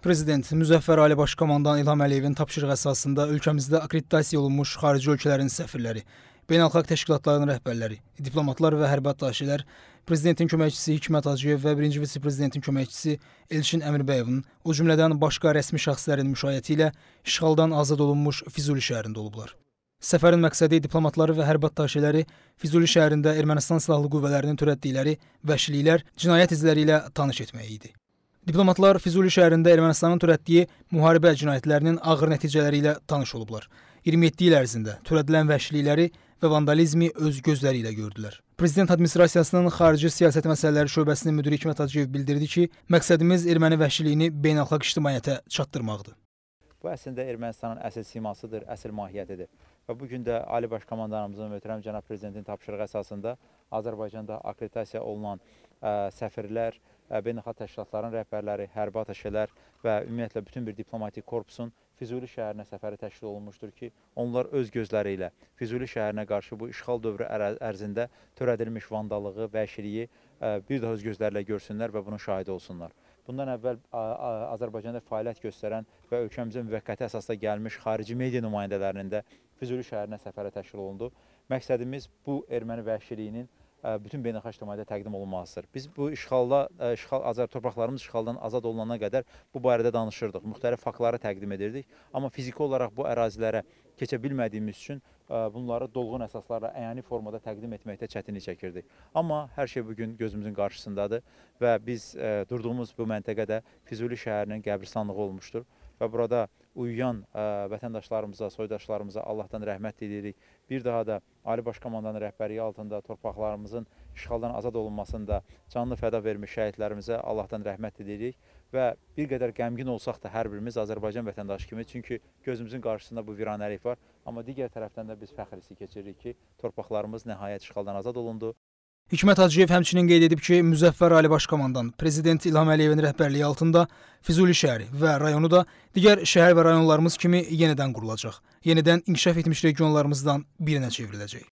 Prezident Müzəffər Ali Başkomandan İlham Əliyevin tapşırığı əsasında ölkəmizdə akkreditasiya olunmuş xarici ölkələrin səfirləri, beynəlxalq təşkilatların rəhbərləri, diplomatlar və hərbi attaşələr, prezidentin köməkçisi Hikmət Hacıyev və birinci vitse-prezidentin köməkçisi Elçin Əmirbəyevin, o cümlədən başqa rəsmi şəxslərin müşayiəti ilə işğaldan azad olunmuş Füzuli şəhərində olublar. Səfərin məqsədi diplomatları və hərbi attaşələri Füzuli şəhərində Ermənistan silahlı qüvvələrinin törətdikləri vəhşiliklər, cinayət izləri ilə tanış etmək idi. Diplomatlar Füzuli şəhərində Ermənistanın törətdiyi müharibə cinayətlərinin ağır nəticələri ilə tanış olublar. 27 il ərzində törədilən vəhşilikləri və vandalizmi öz gözləri ilə gördülər. Prezident Administrasiyasının Xarici Siyasət Məsələləri Şöbəsinin müdiri Hikmət Hacıyev bildirdi ki, məqsədimiz erməni vəhşiliyini beynəlxalq ictimaiyyətə çatdırmaqdır. Bu əslində Ermənistanın əsl simasıdır, əsl mahiyyətidir. Və bu gün də Ali Baş Komandanımızın möhtərəm cənab prezidentin tapşırığı əsasında Azərbaycanda akkreditasiya olunan ə, səfirlər, beynəlxalq təşkilatların rəhbərləri, hərbi atəşələr və ümumiyyətlə bütün bir diplomatik korpusun Füzuli şəhərinə səfəri təşkil olunmuşdur ki, onlar öz gözləri ilə Füzuli şəhərinə qarşı bu işğal dövrü ərzində törədilmiş vandallığı, vəhşiliyi bir daha öz gözlərlə görsünlər və bunun şahidi olsunlar. Bundan əvvəl Azərbaycanda fəaliyyət göstərən və ölkəmizin müvəqqəti əsasda gəlmiş xarici media nümayəndələrinin də Füzuli şəhərinə səfərə təşkil olundu. Məqsədimiz bu erməni vəhşiliyinin bütün beynəlxalq ictimaiyyətə təqdim olunmalıdır. Biz bu işğalla, işğal Azər torpaqlarımız işğaldan azad olunana qədər bu barədə danışırdıq, müxtəlif faktları təqdim edirdik. Amma fiziki olaraq bu ərazilərə keçə bilmədiyimiz üçün bunları dolğun əsaslarla əyani formada təqdim etməkdə çətinlik çəkirdik. Amma hər şey bugün gözümüzün qarşısındadır və biz durduğumuz bu məntəqədə Füzuli şəhərinin qəbristanlığı olmuşdur və burada uyuyan vətəndaşlarımıza, soydaşlarımıza Allahdan rəhmət dilirik. Bir daha da Ali Baş Komandanın rəhbərliyi altında torpaqlarımızın işğaldan azad olunmasında canlı fəda vermiş şəhidlərimizə Allahdan rəhmət dilirik və bir qədər qəmgin olsaq da hər birimiz Azərbaycan vətəndaşı kimi, çünki gözümüzün qarşısında bu viranəlik var, amma digər tərəfdən də biz fəxr hissi keçiririk ki, torpaqlarımız nəhayət işğaldan azad olundu. Hikmət Hacıyev həmçinin qeyd edib ki, Müzəffər Ali Baş Komandan Prezident İlham Əliyevin rəhbərliyi altında Füzuli şəhəri və rayonu da digər şəhər və rayonlarımız kimi yenidən qurulacaq, yenidən inkişaf etmiş regionlarımızdan birinə çevriləcək.